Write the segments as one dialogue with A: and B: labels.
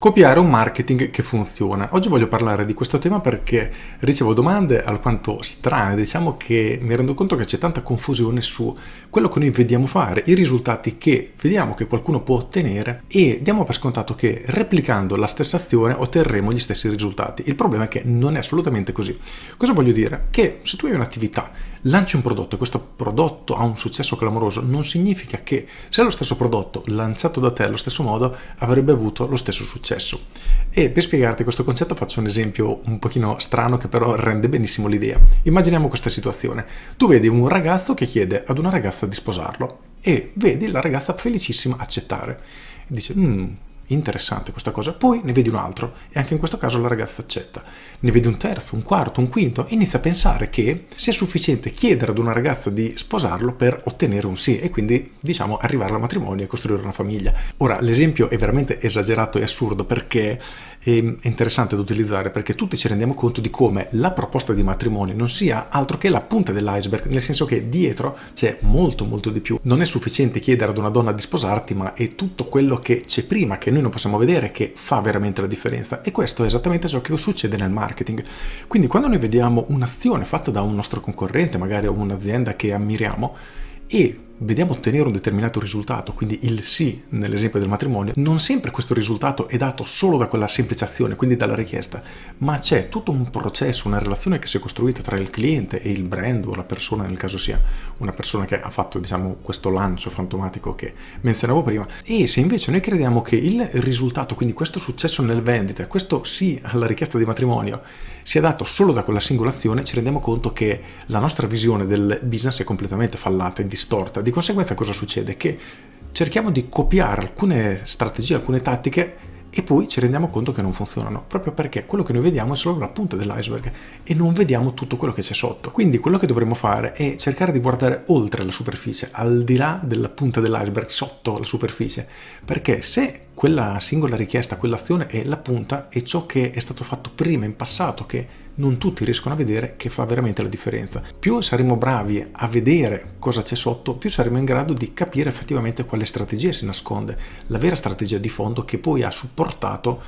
A: Copiare un marketing che funziona. Oggi voglio parlare di questo tema perché ricevo domande alquanto strane, diciamo che mi rendo conto che c'è tanta confusione su quello che noi vediamo fare, i risultati che vediamo che qualcuno può ottenere e diamo per scontato che replicando la stessa azione otterremo gli stessi risultati. Il problema è che non è assolutamente così. Cosa voglio dire? Che se tu hai un'attività, lanci un prodotto e questo prodotto ha un successo clamoroso, non significa che se lo stesso prodotto lanciato da te allo stesso modo avrebbe avuto lo stesso successo successo. E per spiegarti questo concetto faccio un esempio un pochino strano che però rende benissimo l'idea. Immaginiamo questa situazione. Tu vedi un ragazzo che chiede ad una ragazza di sposarlo e vedi la ragazza felicissima accettare. E dice, mmm, interessante questa cosa, poi ne vedi un altro e anche in questo caso la ragazza accetta. Ne vedi un terzo, un quarto, un quinto e inizia a pensare che sia sufficiente chiedere ad una ragazza di sposarlo per ottenere un sì e quindi diciamo arrivare al matrimonio e costruire una famiglia. Ora l'esempio è veramente esagerato e assurdo perché ehm, è interessante da utilizzare perché tutti ci rendiamo conto di come la proposta di matrimonio non sia altro che la punta dell'iceberg, nel senso che dietro c'è molto molto di più. Non è sufficiente chiedere ad una donna di sposarti ma è tutto quello che c'è prima che noi noi non possiamo vedere che fa veramente la differenza e questo è esattamente ciò che succede nel marketing. Quindi quando noi vediamo un'azione fatta da un nostro concorrente, magari un'azienda che ammiriamo e vediamo ottenere un determinato risultato, quindi il sì nell'esempio del matrimonio, non sempre questo risultato è dato solo da quella semplice azione, quindi dalla richiesta, ma c'è tutto un processo, una relazione che si è costruita tra il cliente e il brand o la persona, nel caso sia una persona che ha fatto diciamo, questo lancio fantomatico che menzionavo prima. E se invece noi crediamo che il risultato, quindi questo successo nel vendita, questo sì alla richiesta di matrimonio, sia dato solo da quella singola azione, ci rendiamo conto che la nostra visione del business è completamente fallata e distorta di conseguenza cosa succede? Che cerchiamo di copiare alcune strategie, alcune tattiche e poi ci rendiamo conto che non funzionano, proprio perché quello che noi vediamo è solo la punta dell'iceberg e non vediamo tutto quello che c'è sotto. Quindi quello che dovremmo fare è cercare di guardare oltre la superficie, al di là della punta dell'iceberg, sotto la superficie, perché se quella singola richiesta, quell'azione è la punta e ciò che è stato fatto prima in passato che non tutti riescono a vedere che fa veramente la differenza. Più saremo bravi a vedere cosa c'è sotto, più saremo in grado di capire effettivamente quale strategia si nasconde, la vera strategia di fondo che poi ha supportato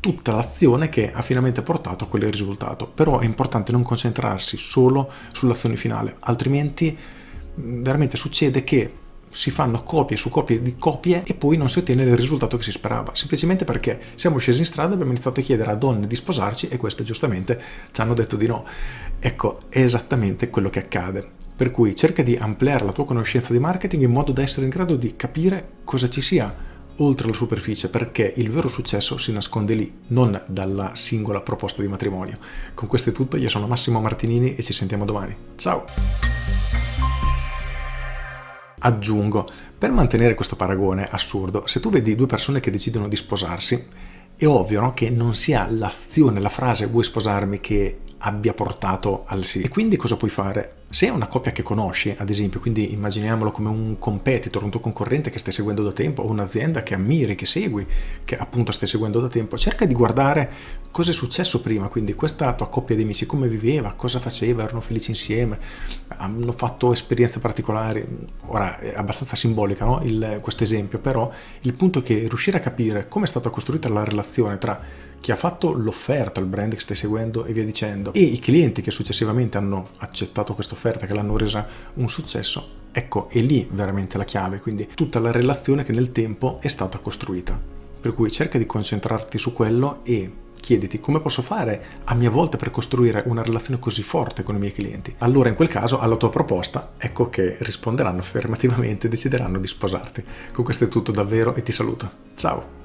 A: tutta l'azione che ha finalmente portato a quel risultato. Però è importante non concentrarsi solo sull'azione finale, altrimenti veramente succede che si fanno copie su copie di copie e poi non si ottiene il risultato che si sperava, semplicemente perché siamo scesi in strada, e abbiamo iniziato a chiedere a donne di sposarci e queste giustamente ci hanno detto di no. Ecco, è esattamente quello che accade. Per cui cerca di ampliare la tua conoscenza di marketing in modo da essere in grado di capire cosa ci sia oltre la superficie perché il vero successo si nasconde lì, non dalla singola proposta di matrimonio. Con questo è tutto, io sono Massimo Martinini e ci sentiamo domani. Ciao! Aggiungo, per mantenere questo paragone assurdo, se tu vedi due persone che decidono di sposarsi, è ovvio no? che non sia l'azione, la frase vuoi sposarmi che abbia portato al sì. E quindi cosa puoi fare? Se è una coppia che conosci, ad esempio, quindi immaginiamolo come un competitor, un tuo concorrente che stai seguendo da tempo, o un'azienda che ammiri, che segui, che appunto stai seguendo da tempo, cerca di guardare cosa è successo prima, quindi questa tua coppia di amici, come viveva, cosa faceva, erano felici insieme, hanno fatto esperienze particolari, ora è abbastanza simbolica no? questo esempio, però il punto è che riuscire a capire come è stata costruita la relazione tra chi ha fatto l'offerta, il brand che stai seguendo e via dicendo, e i clienti che successivamente hanno accettato questa offerta, che l'hanno resa un successo, ecco è lì veramente la chiave, quindi tutta la relazione che nel tempo è stata costruita. Per cui cerca di concentrarti su quello e chiediti come posso fare a mia volta per costruire una relazione così forte con i miei clienti. Allora in quel caso alla tua proposta ecco che risponderanno affermativamente e decideranno di sposarti. Con questo è tutto davvero e ti saluto. Ciao!